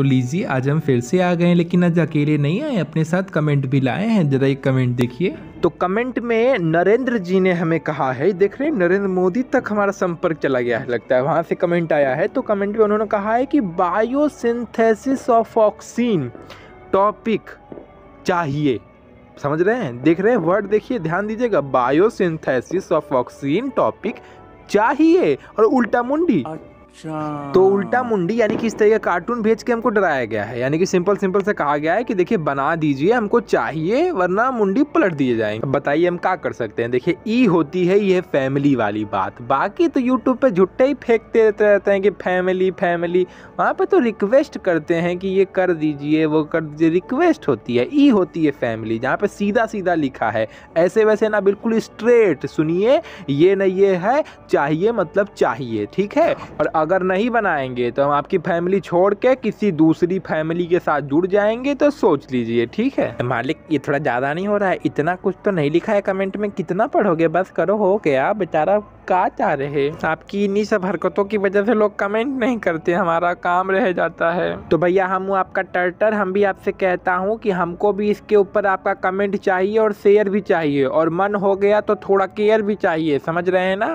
तो लीजिए आज हम फिर से आ गए हैं लेकिन आज अकेले नहीं आए अपने साथ कमेंट भी लाए हैं ज़रा एक कमेंट देखिए तो कमेंट में नरेंद्र जी ने हमें कहा है देख रहे हैं नरेंद्र मोदी तक हमारा संपर्क चला गया है लगता है वहाँ से कमेंट आया है तो कमेंट में उन्होंने कहा है कि बायोसिंथेसिस ऑफ ऑक्सीन टॉपिक चाहिए समझ रहे हैं देख रहे हैं वर्ड देखिए ध्यान दीजिएगा बायोसिंथेसिस ऑफ ऑक्सीन टॉपिक चाहिए और उल्टा मुंडी अच्छा तो उल्टा मुंडी यानी कि इस तरह का कार्टून भेज के हमको डराया गया है यानी कि सिंपल सिंपल से कहा गया है कि देखिए बना दीजिए हमको चाहिए वरना मुंडी पलट दिए जाएंगे बताइए हम क्या कर सकते हैं देखिए ई होती है ये फैमिली वाली बात बाकी तो यूट्यूब पे झुट्टे ही फेंकते रहते रहते हैं कि फैमिली फैमिली वहाँ पर तो रिक्वेस्ट करते हैं कि ये कर दीजिए वो कर दीजिए रिक्वेस्ट होती है ई होती है फैमिली जहाँ पे सीधा सीधा लिखा है ऐसे वैसे ना बिल्कुल स्ट्रेट सुनिए ये ना ये है चाहिए मतलब चाहिए ठीक है और अगर नहीं बनाएंगे तो हम आपकी फैमिली छोड़ के किसी दूसरी फैमिली के साथ जुड़ जाएंगे तो सोच लीजिए ठीक है मालिक ये थोड़ा ज़्यादा नहीं हो रहा है इतना कुछ तो नहीं लिखा है कमेंट में कितना पढ़ोगे बस करो हो गया बेचारा का चाह रहे आपकी इन्हीं सब हरकतों की वजह से लोग कमेंट नहीं करते हमारा काम रह जाता है तो भैया हम आपका टर्टर हम भी आपसे कहता हूँ कि हमको भी इसके ऊपर आपका कमेंट चाहिए और शेयर भी चाहिए और मन हो गया तो थोड़ा केयर भी चाहिए समझ रहे हैं ना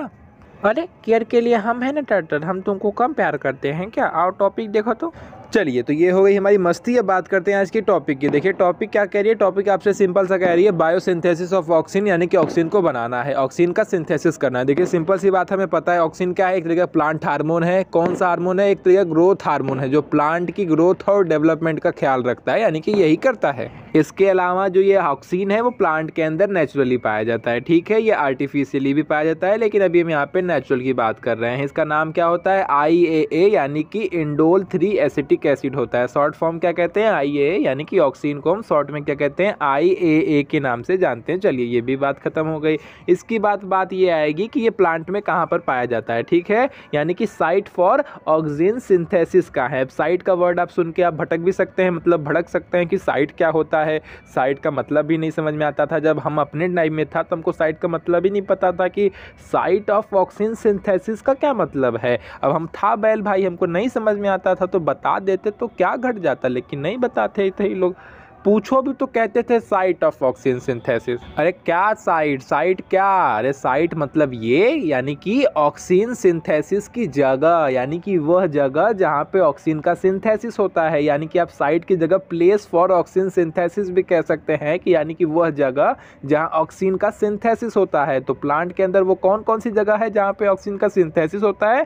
अरे केयर के लिए हम हैं ना टर्टल हम तुमको कम प्यार करते हैं क्या और टॉपिक देखो तो चलिए तो ये हो गई हमारी मस्ती अब बात करते हैं आज के टॉपिक की देखिए टॉपिक क्या कह रही है टॉपिक आपसे सिंपल सा कह रही है बायोसिंथेसिस ऑफ ऑक्सीन यानी कि ऑक्सीन को बनाना है ऑक्सीन का सिंथेसिस करना है देखिए सिंपल सी बात हमें पता है ऑक्सीन क्या है एक तरीके प्लांट हार्मोन है कौन सा हार्मोन है एक तरीके ग्रोथ हार्मोन है जो प्लांट की ग्रोथ और डेवलपमेंट का ख्याल रखता है यानी कि यही करता है इसके अलावा जो ये ऑक्सीन है वो प्लांट के अंदर नेचुरली पाया जाता है ठीक है ये आर्टिफिशियली भी पाया जाता है लेकिन अभी हम यहाँ पे नेचुरल की बात कर रहे हैं इसका नाम क्या होता है आई यानी कि इंडोल थ्री एसिटिक ऑक्सीक एसिड होता है शॉर्ट फॉर्म क्या कहते हैं आई यानी कि ऑक्सीजन को हम शॉर्ट में क्या कहते हैं आई के नाम से जानते हैं चलिए ये भी बात खत्म हो गई इसकी बात बात ये आएगी कि ये प्लांट में कहाँ पर पाया जाता है ठीक है यानी कि साइट फॉर ऑक्सीजन सिंथेसिस का है साइट का वर्ड आप सुन के आप भटक भी सकते हैं मतलब भड़क सकते हैं कि साइट क्या होता है साइट का मतलब भी नहीं समझ में आता था जब हम अपने टाइम में था तो हमको साइट का मतलब ही नहीं पता था कि साइट ऑफ ऑक्सीजन सिंथेसिस का क्या मतलब है अब हम था बैल भाई हमको नहीं समझ में आता था तो बता देते तो क्या घट जाता लेकिन नहीं बताते थे ये लोग पूछो भी तो कहते थे साइट ऑफ ऑक्सीजन सिंथेसिस अरे क्या साइट साइट क्या अरे साइट मतलब ये यानी कि ऑक्सीजन सिंथेसिस की जगह यानी कि वह जगह जहाँ पे ऑक्सीजन का सिंथेसिस होता है यानी कि आप साइट की जगह प्लेस फॉर ऑक्सीजन सिंथेसिस भी कह सकते हैं कि यानी कि वह जगह जहाँ ऑक्सीजन का सिंथेसिस होता है तो प्लांट के अंदर वो कौन कौन सी जगह है जहाँ पे ऑक्सीजन का सिंथेसिस होता है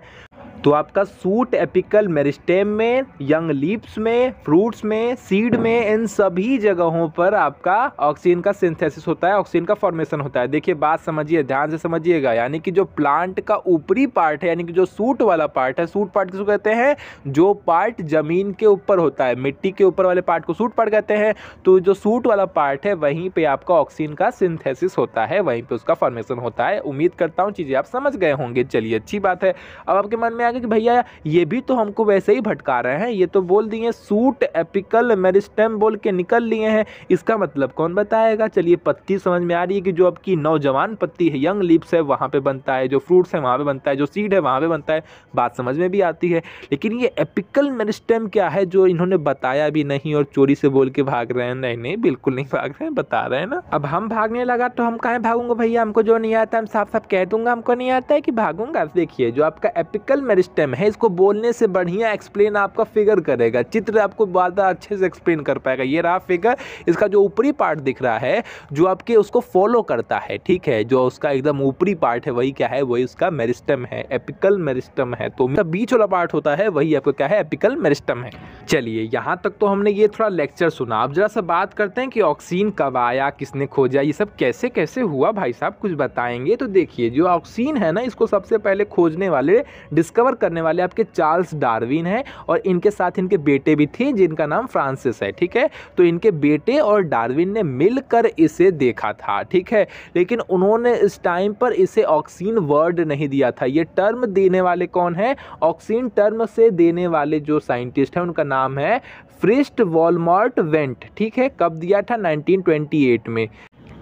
तो आपका सूट एपिकल मेरिस्टेम में यंग लीप्स में फ्रूट्स में सीड में इन सभी जगहों पर आपका ऑक्सीजन का सिंथेसिस होता है ऑक्सीजन का फॉर्मेशन होता है देखिए बात समझिए ध्यान से समझिएगा यानी कि जो प्लांट का ऊपरी पार्ट है यानी कि जो सूट वाला पार्ट है सूट पार्ट किसको कहते हैं जो पार्ट जमीन के ऊपर होता है मिट्टी के ऊपर वाले पार्ट को सूट पार्ट कहते हैं तो जो सूट वाला पार्ट है वहीं पर आपका ऑक्सीजन का सिंथेसिस होता है वहीं पर उसका फॉर्मेशन होता है उम्मीद करता हूँ चीज़ें आप समझ गए होंगे चलिए अच्छी बात है अब आपके मन में जाएंगे कि भैया ये भी तो हमको वैसे ही भटका रहे हैं ये तो बोल दिए सूट एपिकल मेरिस्टेम बोल के निकल लिए हैं इसका मतलब कौन बताएगा चलिए पत्ती समझ में आ रही है कि जो आपकी नौजवान पत्ती है यंग लिप्स है वहाँ पर बनता है जो फ्रूट्स है वहाँ पर बनता है जो सीड है वहाँ पर बनता है बात समझ में भी आती है लेकिन ये एपिकल मेरिस्टेम क्या है जो इन्होंने बताया भी नहीं और चोरी से बोल के भाग रहे हैं नहीं नहीं बिल्कुल नहीं भाग रहे हैं बता रहे हैं ना अब हम भागने लगा तो हम कहाँ भागूंगा भैया हमको जो नहीं आता हम साफ साफ कह दूंगा हमको नहीं आता है कि भागूंगा देखिए जो आपका एपिकल स्टेम है इसको बोलने से बढ़िया एक्सप्लेन आपका फिगर करेगा चित्र आपको ज़्यादा अच्छे से एक्सप्लेन कर पाएगा ये रहा फिगर इसका जो ऊपरी पार्ट दिख रहा है जो आपके उसको फॉलो करता है ठीक है जो उसका एकदम ऊपरी पार्ट है वही क्या है वही उसका मेरिस्टम है एपिकल मेरिस्टम है तो मेरा बीच वाला पार्ट होता है वही आपका क्या है एपिकल मेरिस्टम है चलिए यहाँ तक तो हमने ये थोड़ा लेक्चर सुना आप जरा सा बात करते हैं कि ऑक्सीन कब आया किसने खोजा ये सब कैसे कैसे हुआ भाई साहब कुछ बताएंगे तो देखिए जो ऑक्सीन है ना इसको सबसे पहले खोजने वाले डिस्कवर डिस्कवर करने वाले आपके चार्ल्स डार्विन हैं और इनके साथ इनके बेटे भी थे जिनका नाम फ्रांसिस है ठीक है तो इनके बेटे और डार्विन ने मिलकर इसे देखा था ठीक है लेकिन उन्होंने इस टाइम पर इसे ऑक्सीन वर्ड नहीं दिया था ये टर्म देने वाले कौन है ऑक्सीन टर्म से देने वाले जो साइंटिस्ट हैं उनका नाम है फ्रिस्ट वॉलमार्ट वेंट ठीक है कब दिया था 1928 में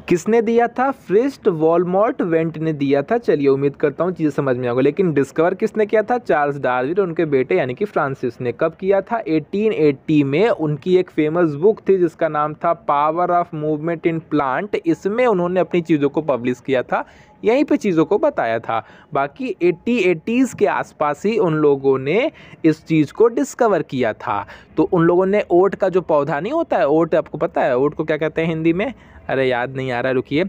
किसने दिया था फ्रिस्ट वॉलमॉर्ट वेंट ने दिया था चलिए उम्मीद करता हूँ चीज़ें समझ में आ लेकिन डिस्कवर किसने किया था चार्ल्स डार्विन उनके बेटे यानी कि फ्रांसिस ने कब किया था 1880 में उनकी एक फेमस बुक थी जिसका नाम था power of movement in plant इसमें उन्होंने अपनी चीज़ों को पब्लिश किया था यहीं पे चीज़ों को बताया था बाकी एट्टी एटीज़ के आसपास ही उन लोगों ने इस चीज़ को डिस्कवर किया था तो उन लोगों ने ओट का जो पौधा नहीं होता है ओट आपको पता है ओट को क्या कहते हैं हिंदी में अरे याद नहीं आ रहा रुकिए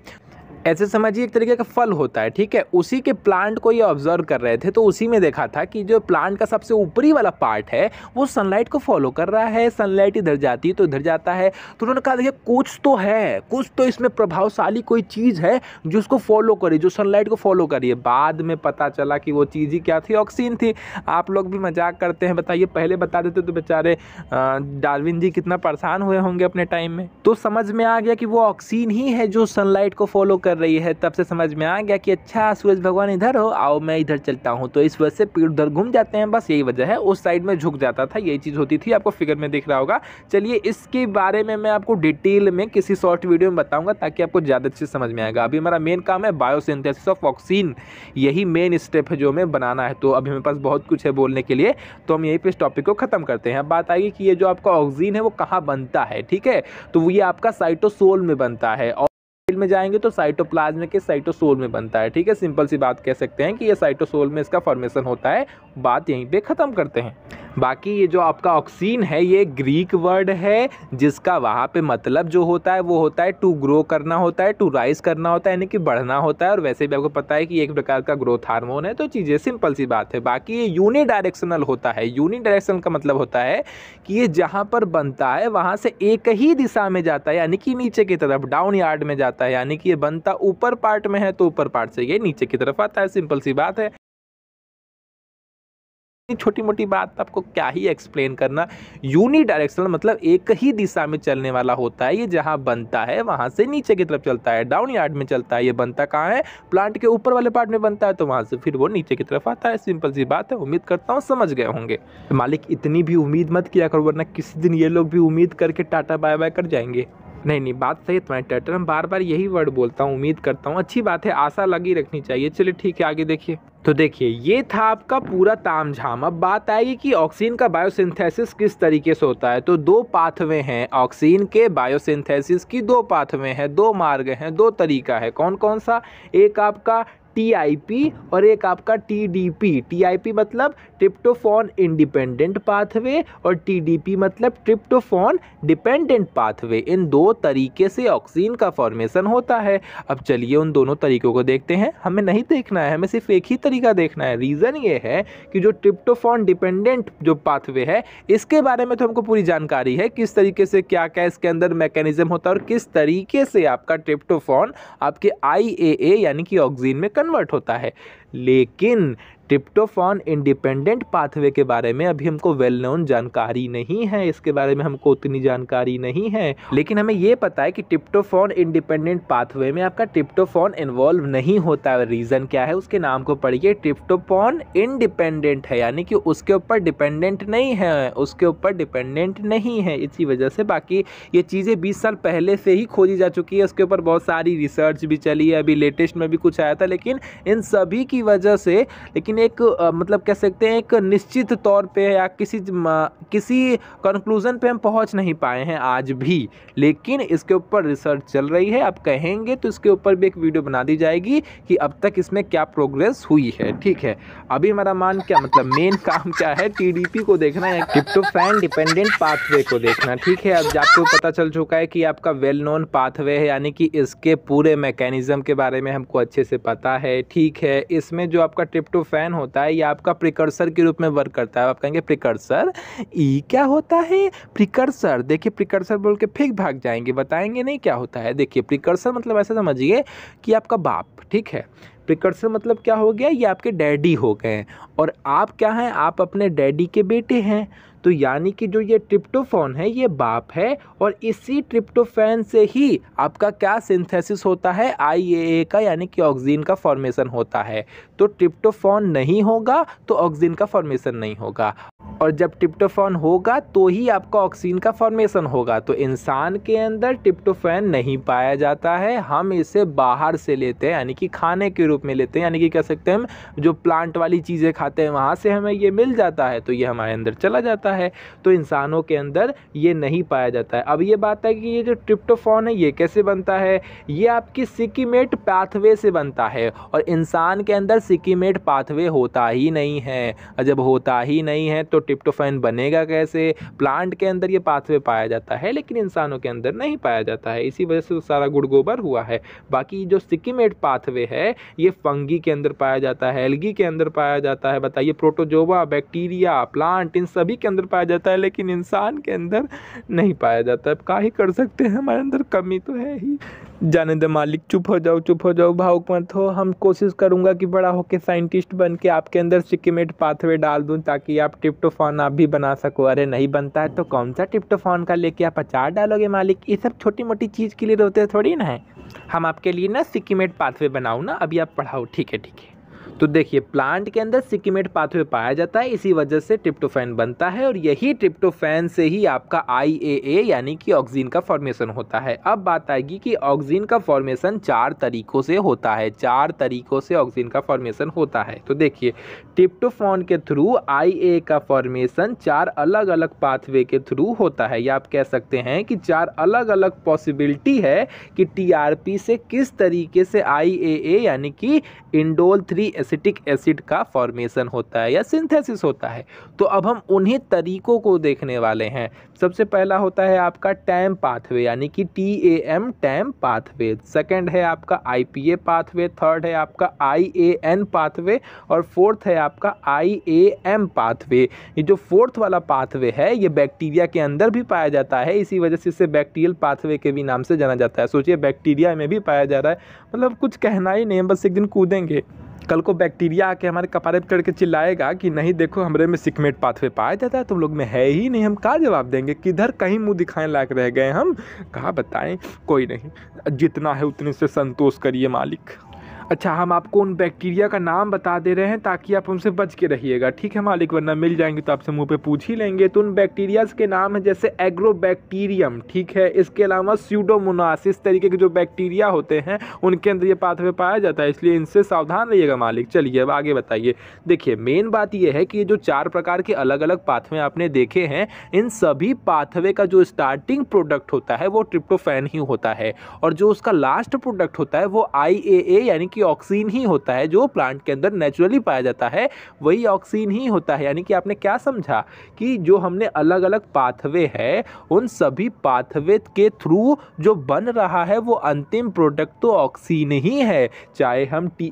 ऐसे समझिए एक तरीके का फल होता है ठीक है उसी के प्लांट को ये ऑब्जर्व कर रहे थे तो उसी में देखा था कि जो प्लांट का सबसे ऊपरी वाला पार्ट है वो सनलाइट को फॉलो कर रहा है सनलाइट इधर जाती है तो इधर जाता है तो उन्होंने कहा देखिए कुछ तो है कुछ तो इसमें प्रभावशाली कोई चीज़ है जो उसको फॉलो करी जो सनलाइट को फॉलो करिए बाद में पता चला कि वो चीज़ ही क्या थी ऑक्सीजन थी आप लोग भी मजाक करते हैं बताइए पहले बता देते तो बेचारे डारविन जी कितना परेशान हुए होंगे अपने टाइम में तो समझ में आ गया कि वो ऑक्सीजन ही है जो सनलाइट को फॉलो कर कर रही है तब से समझ में आ गया कि अच्छा सूरज भगवान इधर हो आओ मैं इधर चलता हूँ तो इस वजह से पेड़ उधर घूम जाते हैं बस यही वजह है उस साइड में झुक जाता था यही चीज़ होती थी आपको फिगर में दिख रहा होगा चलिए इसके बारे में मैं आपको डिटेल में किसी शॉर्ट वीडियो में बताऊँगा ताकि आपको ज़्यादा अच्छे समझ में आएगा अभी हमारा मेन काम है बायोसिंथेसिस ऑफ ऑक्सीन यही मेन स्टेप है जो हमें बनाना है तो अभी हमारे पास बहुत कुछ है बोलने के लिए तो हम यहीं पर इस टॉपिक को ख़त्म करते हैं बात आएगी कि ये जो आपका ऑक्सीन है वो कहाँ बनता है ठीक है तो ये आपका साइटोसोल में बनता है में जाएंगे तो साइटोप्लाज्म के साइटोसोल में बनता है ठीक है सिंपल सी बात कह सकते हैं कि ये साइटोसोल में इसका फॉर्मेशन होता है बात यहीं पे ख़त्म करते हैं बाकी ये जो आपका ऑक्सीन है ये ग्रीक वर्ड है जिसका वहाँ पे मतलब जो होता है वो होता है टू ग्रो करना होता है टू राइज करना होता है यानी कि बढ़ना होता है और वैसे भी आपको पता है कि एक प्रकार का ग्रोथ हार्मोन है तो चीज़ें सिंपल सी बात है बाकी ये यूनि डायरेक्शनल होता है यूनि डायरेक्शनल का मतलब होता है कि ये जहाँ पर बनता है वहाँ से एक ही दिशा में जाता है यानी कि नीचे की तरफ डाउन यार्ड में जाता है है यानी कि ये बनता ऊपर पार्ट में है तो ऊपर पार्ट से ये नीचे की तरफ आता है सिंपल सी बात है छोटी मोटी बात तो आपको क्या ही एक्सप्लेन करना यूनी डायरेक्शनल मतलब एक ही दिशा में चलने वाला होता है ये जहां बनता है वहां से नीचे की तरफ चलता है डाउन यार्ड में चलता है ये बनता कहाँ है प्लांट के ऊपर वाले पार्ट में बनता है तो वहां से फिर वो नीचे की तरफ आता है सिंपल सी बात है उम्मीद करता हूँ समझ गए होंगे मालिक इतनी भी उम्मीद मत किया करो वरना किसी दिन ये लोग भी उम्मीद करके टाटा बाय बाय कर जाएंगे नहीं नहीं बात सही है तुम्हारी टर्टल मैं बार बार यही वर्ड बोलता हूँ उम्मीद करता हूँ अच्छी बात है आशा लगी रखनी चाहिए चलिए ठीक है आगे देखिए तो देखिए ये था आपका पूरा तामझाम अब बात आएगी कि ऑक्सीजन का बायोसिंथेसिस किस तरीके से होता है तो दो पाथवे हैं ऑक्सीजन के बायोसिंथेसिस की दो पाथवे हैं दो मार्ग हैं दो तरीका है कौन कौन सा एक आपका टी और एक आपका T T D P I P मतलब ट्रिप्टोफोन इंडिपेंडेंट पाथवे और टी डी पी मतलब ट्रिप्टोफोन डिपेंडेंट पाथवे इन दो तरीके से ऑक्सीन का फॉर्मेशन होता है अब चलिए उन दोनों तरीकों को देखते हैं हमें नहीं देखना है हमें सिर्फ एक ही तरीका देखना है रीज़न ये है कि जो ट्रिप्टोफोन डिपेंडेंट जो पाथवे है इसके बारे में तो हमको पूरी जानकारी है किस तरीके से क्या क्या इसके अंदर मैकेनिज्म होता है और किस तरीके से आपका ट्रिप्टोफोन आपके आई यानी कि ऑक्सीन में कन्वर्ट कन्वर्ट होता है लेकिन ट्रिप्टोफॉन इंडिपेंडेंट पाथवे के बारे में अभी हमको वेल नोन जानकारी नहीं है इसके बारे में हमको उतनी जानकारी नहीं है लेकिन हमें यह पता है कि ट्रिप्टोफॉन इंडिपेंडेंट पाथवे में आपका ट्रिप्टोफॉन इन्वॉल्व नहीं होता है रीज़न क्या है उसके नाम को पढ़िए ट्रिप्टोफॉन इनडिपेंडेंट है यानी कि उसके ऊपर डिपेंडेंट नहीं है उसके ऊपर डिपेंडेंट नहीं है इसी वजह से बाकी ये चीज़ें बीस साल पहले से ही खोजी जा चुकी है उसके ऊपर बहुत सारी रिसर्च भी चली है अभी लेटेस्ट में भी कुछ आया था लेकिन इन सभी की की वजह से लेकिन एक मतलब कह सकते हैं एक निश्चित तौर पे या किसी किसी कंक्लूज़न पे हम पहुंच नहीं पाए हैं आज भी लेकिन इसके ऊपर रिसर्च चल रही है आप कहेंगे तो इसके ऊपर भी एक वीडियो बना दी जाएगी कि अब तक इसमें क्या प्रोग्रेस हुई है ठीक है अभी हमारा मान क्या मतलब मेन काम क्या है टीडीपी को देखना है फैन डिपेंडेंट पाथवे को देखना ठीक है अब आपको पता चल चुका है कि आपका वेल नोन पाथवे है यानी कि इसके पूरे मैकेनिज़्म के बारे में हमको अच्छे से पता है ठीक है इस इसमें जो आपका ट्रिप्टोफैन होता है ये आपका प्रिकर्सर के रूप में वर्क करता है आप कहेंगे प्रिकर्सर ई क्या होता है प्रिकर्सर देखिए प्रिकर्सर बोल के फिर भाग जाएंगे बताएंगे नहीं क्या होता है देखिए प्रिकर्सर मतलब ऐसा समझिए कि आपका बाप ठीक है प्रिकर्सर मतलब क्या हो गया ये आपके डैडी हो गए और आप क्या हैं आप अपने डैडी के बेटे हैं तो यानी कि जो ये ट्रिप्टोफोन है ये बाप है और इसी ट्रिप्टोफेन से ही आपका क्या सिंथेसिस होता है आई का यानी कि ऑक्सीजन का फॉर्मेशन होता है तो ट्रिप्टोफोन नहीं होगा तो ऑक्सीजन का फॉर्मेशन नहीं होगा और जब टिप्टोफोन होगा तो ही आपका ऑक्सीजन का फॉर्मेशन होगा तो इंसान के अंदर ट्रिप्टोफैन नहीं पाया जाता है हम इसे बाहर से लेते हैं यानी कि खाने के रूप में लेते हैं यानी कि कह सकते हैं हम जो प्लांट वाली चीज़ें खाते हैं वहाँ से हमें ये मिल जाता है तो ये हमारे अंदर चला जाता है होता है तो इंसानों के अंदर ये नहीं पाया जाता है अब ये बात है कि ये जो ट्रिप्टोफोन है ये कैसे बनता है ये आपकी सिकीमेट पाथवे से बनता है और इंसान के अंदर सिकीमेट पाथवे होता ही नहीं है जब होता ही नहीं है तो ट्रिप्टोफैन बनेगा कैसे प्लांट के अंदर ये पाथवे पाया जाता है लेकिन इंसानों के अंदर नहीं पाया जाता है इसी वजह से तो सारा गुड़ गोबर हुआ है बाकी जो सिकीमेट पाथवे है ये फंगी के अंदर पाया जाता है एलगी के अंदर पाया जाता है बताइए प्रोटोजोवा बैक्टीरिया प्लांट इन सभी के अंदर अंदर पाया जाता है लेकिन इंसान के अंदर नहीं पाया जाता है का ही कर सकते हैं हमारे अंदर कमी तो है ही जाने दे मालिक चुप हो जाओ चुप हो जाओ भावुक मत हो हम कोशिश करूंगा कि बड़ा होकर साइंटिस्ट बन के आपके अंदर सिक्किमेट पाथवे डाल दूँ ताकि आप टिप्टोफॉन आप भी बना सको अरे नहीं बनता है तो कौन सा टिप्टोफॉन का लेके आप अचार डालोगे मालिक ये सब छोटी मोटी चीज़ के लिए रोते थोड़ी ना है हम आपके लिए ना सिक्किमेट पाथवे बनाऊँ ना अभी आप पढ़ाओ ठीक है ठीक है तो देखिए प्लांट के अंदर सिकिमेट पाथवे पाया जाता है इसी वजह से ट्रिप्टोफैन बनता है और यही ट्रिप्टोफैन से ही आपका आई यानी कि ऑक्सीजन का फॉर्मेशन होता है अब बात आएगी कि ऑक्सीजन का फॉर्मेशन चार तरीकों से होता है चार तरीकों से ऑक्सीजन का फॉर्मेशन होता है तो देखिए ट्रिप्टोफॉन के थ्रू आई का फॉर्मेशन चार अलग अलग पाथवे के थ्रू होता है या आप कह सकते हैं कि चार अलग अलग पॉसिबिलिटी है कि टी से किस तरीके से आई यानी कि इंडोल थ्री एसिटिक एसिड का फॉर्मेशन होता है या सिंथेसिस होता है तो अब हम उन्हीं तरीकों को देखने वाले हैं सबसे पहला होता है आपका टैम पाथवे यानी कि T A M TAM pathway second है आपका I P A pathway third है आपका आई ए एन पाथवे और फोर्थ है आपका आई ए एम पाथवे ये जो फोर्थ वाला पाथवे है ये बैक्टीरिया के अंदर भी पाया जाता है इसी वजह से इसे बैक्टीरियल पाथवे के भी नाम से जाना जाता है सोचिए बैक्टीरिया में भी पाया जा रहा है मतलब कुछ कहना ही नहीं बस एक दिन कूदेंगे कल को बैक्टीरिया आके हमारे कपारे पकड़ के चिल्लाएगा कि नहीं देखो हमरे में सिकमेट पाथवे पाया जाता है तुम लोग में है ही नहीं हम कहाँ जवाब देंगे जाएंगे किधर कहीं मुंह दिखाए लायक रह गए हम कहा बताएं कोई नहीं जितना है उतने से संतोष करिए मालिक अच्छा हम आपको उन बैक्टीरिया का नाम बता दे रहे हैं ताकि आप उनसे बच के रहिएगा ठीक है मालिक वरना मिल जाएंगे तो आपसे मुंह पे पूछ ही लेंगे तो उन बैक्टीरियाज के नाम है जैसे बैक्टीरियम ठीक है इसके अलावा स्यूडोमोनास इस तरीके के जो बैक्टीरिया होते हैं उनके अंदर ये पाथवे पाया जाता है इसलिए इनसे सावधान रहिएगा मालिक चलिए अब आगे बताइए देखिए मेन बात यह है कि ये जो चार प्रकार के अलग अलग पाथवे आपने देखे हैं इन सभी पाथवे का जो स्टार्टिंग प्रोडक्ट होता है वो ट्रिप्टोफैन ही होता है और जो उसका लास्ट प्रोडक्ट होता है वो आई यानी कि कि ऑक्सीन ही होता है जो प्लांट के अंदर नेचुरली पाया जाता है वही ऑक्सीन ही होता है यानी कि आपने क्या समझा कि जो हमने अलग अलग पाथवे है उन सभी पाथवे के थ्रू जो बन रहा है वो अंतिम प्रोडक्ट तो ऑक्सीन ही है चाहे हम टी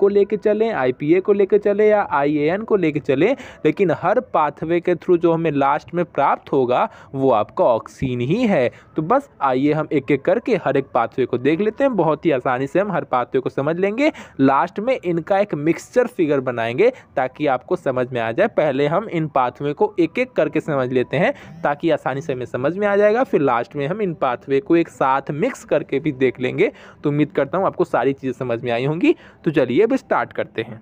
को लेके चलें आई को लेकर चले या आई एन को लेकर चलें लेकिन हर पाथवे के थ्रू जो हमें लास्ट में प्राप्त होगा वो आपका ऑक्सीन ही है तो बस आइए हम एक एक करके हर एक पाथवे को देख लेते हैं बहुत ही आसानी से हम हर पाथवे को समझ लेंगे देंगे लास्ट में इनका एक मिक्सचर फिगर बनाएंगे ताकि आपको समझ में आ जाए पहले हम इन पाथवे को एक एक करके समझ लेते हैं ताकि आसानी से हमें समझ में आ जाएगा फिर लास्ट में हम इन पाथवे को एक साथ मिक्स करके भी देख लेंगे तो उम्मीद करता हूँ आपको सारी चीज़ें समझ में आई होंगी तो चलिए अब स्टार्ट करते हैं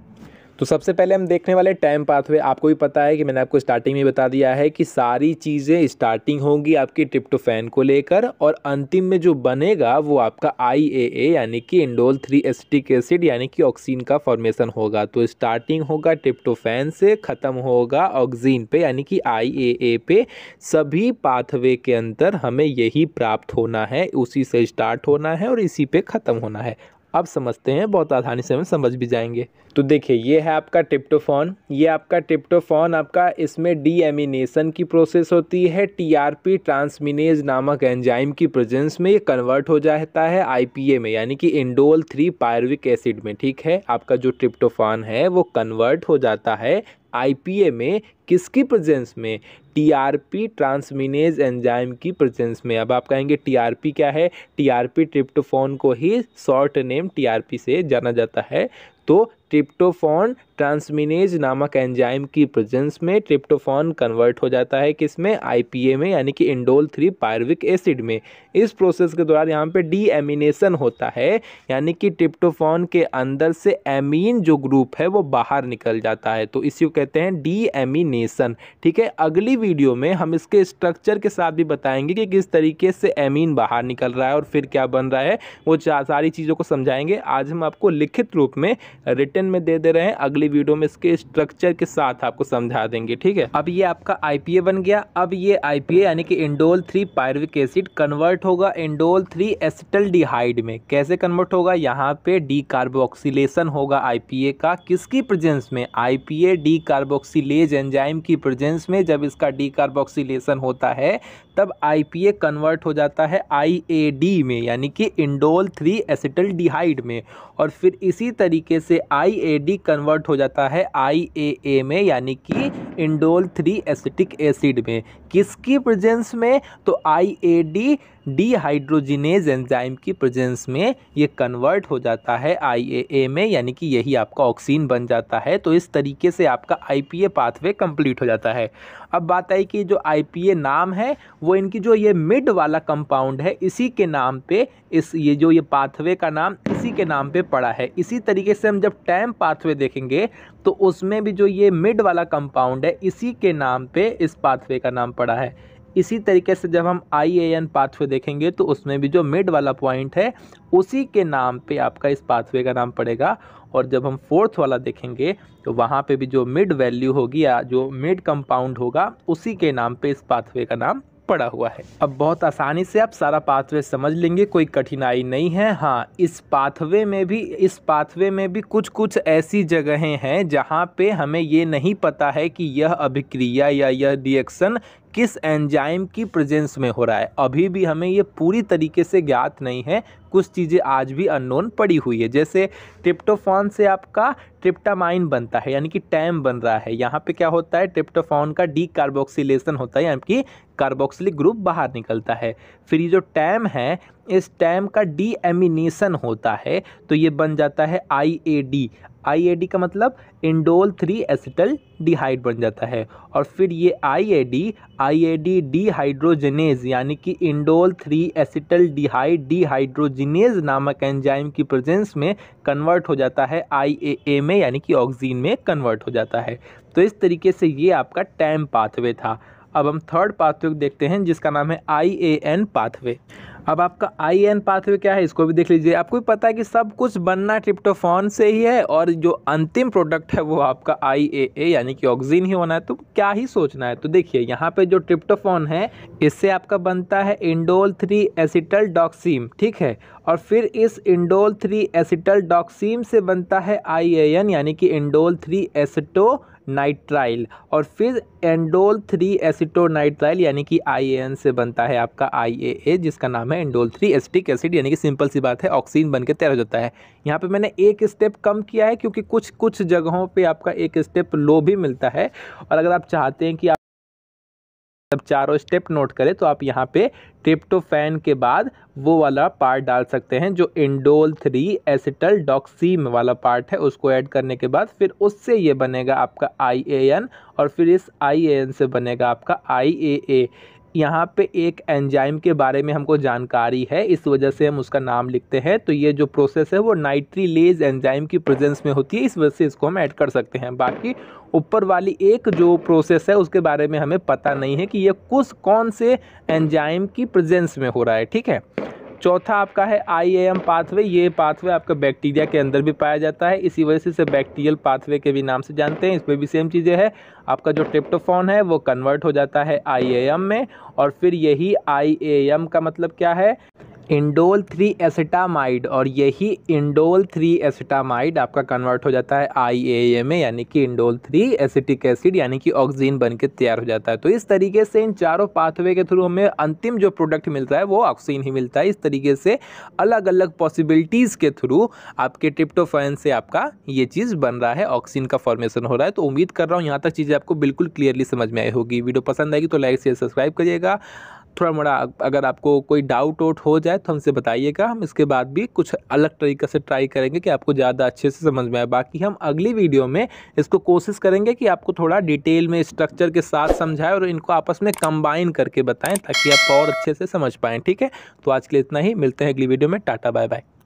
तो सबसे पहले हम देखने वाले टाइम पाथवे आपको भी पता है कि मैंने आपको स्टार्टिंग में बता दिया है कि सारी चीज़ें स्टार्टिंग होंगी आपकी फैन को लेकर और अंतिम में जो बनेगा वो आपका आई यानी कि इंडोल थ्री एसिटिक एसिड यानी कि ऑक्सीन का फॉर्मेशन होगा तो स्टार्टिंग होगा ट्रिप्टोफैन से ख़त्म होगा ऑक्सीन पे यानी कि आई पे सभी पाथवे के अंतर हमें यही प्राप्त होना है उसी से स्टार्ट होना है और इसी पे ख़त्म होना है आप समझते हैं बहुत आसानी से हम समझ भी जाएंगे तो देखिए ये है आपका टिप्टोफोन ये आपका टिप्टोफोन आपका इसमें डीएमिनेशन की प्रोसेस होती है टीआरपी ट्रांसमिनेज नामक एंजाइम की प्रेजेंस में ये कन्वर्ट हो जाता है आईपीए में यानी कि इंडोल थ्री पायरविक एसिड में ठीक है आपका जो टिप्टोफोन है वो कन्वर्ट हो जाता है आईपीए में किसकी प्रेजेंस में टीआरपी ट्रांसमिनेज एंजाइम की प्रेजेंस में अब आप कहेंगे टीआरपी क्या है टीआरपी ट्रिप्टोफोन को ही शॉर्ट नेम टीआरपी से जाना जाता है तो ट्रिप्टोफॉन ट्रांसमिनेज नामक एंजाइम की प्रेजेंस में ट्रिप्टोफॉन कन्वर्ट हो जाता है किसमें आईपीए में यानी कि इंडोल थ्री पायरविक एसिड में इस प्रोसेस के दौरान यहाँ पे डीएमिनेशन होता है यानी कि ट्रिप्टोफॉन के अंदर से एमीन जो ग्रुप है वो बाहर निकल जाता है तो इसी को कहते हैं डीएमिनेशन ठीक है अगली वीडियो में हम इसके स्ट्रक्चर के साथ भी बताएंगे कि किस तरीके से एमीन बाहर निकल रहा है और फिर क्या बन रहा है वो सारी चीज़ों को समझाएंगे आज हम आपको लिखित रूप में रिटर्न में दे दे रहे हैं अगली वीडियो में इसके स्ट्रक्चर के साथ आपको समझा देंगे ठीक है अब ये आपका आई बन गया अब ये आई यानी कि indole three pyruvic acid convert होगा इंडोल थ्री एसिटल डिहाइड में कैसे कन्वर्ट होगा यहाँ पे डी कार्बोक्सीलेशन होगा आई का किसकी प्रेजेंस में I P A decarboxylase enzyme की प्रेजेंस में जब इसका डी होता है तब ए कन्वर्ट हो जाता है डी में यानी कि इंडोल थ्री एसिटल डिहाइड में और फिर इसी तरीके से डी कन्वर्ट हो जाता है ए में यानी कि इंडोल थ्री एसिटिक एसिड में किसकी प्रेजेंस में तो I A D dehydrogenase enzyme की प्रेजेंस में ये कन्वर्ट हो जाता है आई ए ए में यानी कि यही आपका ऑक्सीन बन जाता है तो इस तरीके से आपका I P A pathway complete हो जाता है अब बात आई कि जो आई पी ए नाम है वो इनकी जो ये मिड वाला कंपाउंड है इसी के नाम पे इस ये जो ये पाथवे का नाम इसी के नाम पे पड़ा है इसी तरीके से हम जब टैम पाथवे देखेंगे तो उसमें भी जो ये मिड वाला कंपाउंड है इसी के नाम पे इस पाथवे का नाम पड़ा है इसी तरीके से जब हम आई ए एन पाथवे देखेंगे तो उसमें भी जो मिड वाला पॉइंट है उसी के नाम पे आपका इस पाथवे का नाम पड़ेगा और जब हम फोर्थ वाला देखेंगे तो वहाँ पे भी जो मिड वैल्यू होगी या जो मिड कंपाउंड होगा उसी के नाम पे इस पाथवे का नाम पड़ा हुआ है अब बहुत आसानी से आप सारा पाथवे समझ लेंगे कोई कठिनाई नहीं है हाँ इस पाथवे में भी इस पाथवे में भी कुछ कुछ ऐसी जगहें हैं जहाँ पे हमें ये नहीं पता है कि यह अभिक्रिया या यह रिएक्शन किस एंजाइम की प्रेजेंस में हो रहा है अभी भी हमें ये पूरी तरीके से ज्ञात नहीं है कुछ चीज़ें आज भी अननोन पड़ी हुई है जैसे ट्रिप्टोफॉन से आपका ट्रिप्टामाइन बनता है यानी कि टैम बन रहा है यहाँ पे क्या होता है ट्रिप्टोफॉन का डी कार्बोक्सीलेशन होता है यानी कि कार्बोक्सिलिक ग्रुप बाहर निकलता है फिर ये जो टैम है इस टैम का डी एमिनेशन होता है तो ये बन जाता है आई ए डी आई का मतलब इंडोल थ्री एसिटल डिहाइड बन जाता है और फिर ये I I A D A D dehydrogenase यानी कि indole three acetaldehyde dehydrogenase नामक एंजाइम की प्रेजेंस में कन्वर्ट हो जाता है आई ए ए में यानी कि ऑक्सीजन में कन्वर्ट हो जाता है तो इस तरीके से ये आपका टैम पाथवे था अब हम थर्ड पाथवे को देखते हैं जिसका नाम है आई ए एन पाथवे अब आपका आई एन पाथवे क्या है इसको भी देख लीजिए आपको भी पता है कि सब कुछ बनना ट्रिप्टोफॉन से ही है और जो अंतिम प्रोडक्ट है वो आपका आई ए ए यानी कि ऑक्सीजन ही होना है तो क्या ही सोचना है तो देखिए यहाँ पे जो ट्रिप्टोफॉन है इससे आपका बनता है इंडोल थ्री एसिटल डॉक्सीम ठीक है और फिर इस इंडोल थ्री एसिटल डॉक्सीम से बनता है आई ए एन यानी कि इंडोल थ्री एसिटो नाइट्राइल और फिर एंडोल थ्री एसिटो नाइट्राइल यानी कि आई से बनता है आपका आई जिसका नाम है एंडोल थ्री एसिटिक एसिड यानी कि सिंपल सी बात है ऑक्सीजन बनकर तैयार हो जाता है यहाँ पे मैंने एक स्टेप कम किया है क्योंकि कुछ कुछ जगहों पे आपका एक स्टेप लो भी मिलता है और अगर आप चाहते हैं कि जब चारों स्टेप नोट करें तो आप यहाँ पे ट्रिप्टोफैन के बाद वो वाला पार्ट डाल सकते हैं जो इंडोल थ्री एसिटल डॉक्सीम वाला पार्ट है उसको ऐड करने के बाद फिर उससे ये बनेगा आपका आई ए एन और फिर इस आई ए एन से बनेगा आपका आई ए ए यहाँ पे एक एंजाइम के बारे में हमको जानकारी है इस वजह से हम उसका नाम लिखते हैं तो ये जो प्रोसेस है वो नाइट्रीलेज एंजाइम की प्रेजेंस में होती है इस वजह से इसको हम ऐड कर सकते हैं बाकी ऊपर वाली एक जो प्रोसेस है उसके बारे में हमें पता नहीं है कि ये कुछ कौन से एंजाइम की प्रेजेंस में हो रहा है ठीक है चौथा आपका है आई एम पाथवे ये पाथवे आपका बैक्टीरिया के अंदर भी पाया जाता है इसी वजह से इसे बैक्टीरियल पाथवे के भी नाम से जानते हैं इसमें भी सेम चीज़ें हैं आपका जो ट्रिप्टोफोन है वो कन्वर्ट हो जाता है आई में और फिर यही आई का मतलब क्या है इंडोल थ्री एसिटामाइड और यही इंडोल थ्री एसिटामाइड आपका कन्वर्ट हो जाता है आई ए में यानी कि इंडोल थ्री एसिटिक एसिड यानी कि ऑक्सीजन बन के तैयार हो जाता है तो इस तरीके से इन चारों पाथवे के थ्रू हमें अंतिम जो प्रोडक्ट मिलता है वो ऑक्सीजन ही मिलता है इस तरीके से अलग अलग पॉसिबिलिटीज़ के थ्रू आपके ट्रिप्टोफैन से आपका ये चीज़ बन रहा है ऑक्सीजन का फॉर्मेशन हो रहा है तो उम्मीद कर रहा हूँ यहाँ तक चीज़ें आपको बिल्कुल क्लियरली समझ में आई होगी वीडियो पसंद आएगी तो लाइक शेयर सब्सक्राइब करिएगा थोड़ा मोड़ा अगर आपको कोई डाउट आउट हो जाए तो हमसे बताइएगा हम इसके बाद भी कुछ अलग तरीके से ट्राई करेंगे कि आपको ज़्यादा अच्छे से समझ में आए बाकी हम अगली वीडियो में इसको कोशिश करेंगे कि आपको थोड़ा डिटेल में स्ट्रक्चर के साथ समझाएं और इनको आपस में कंबाइन करके बताएं ताकि आप और अच्छे से समझ पाएँ ठीक है तो आज के लिए इतना ही मिलते हैं अगली वीडियो में टाटा बाय बाय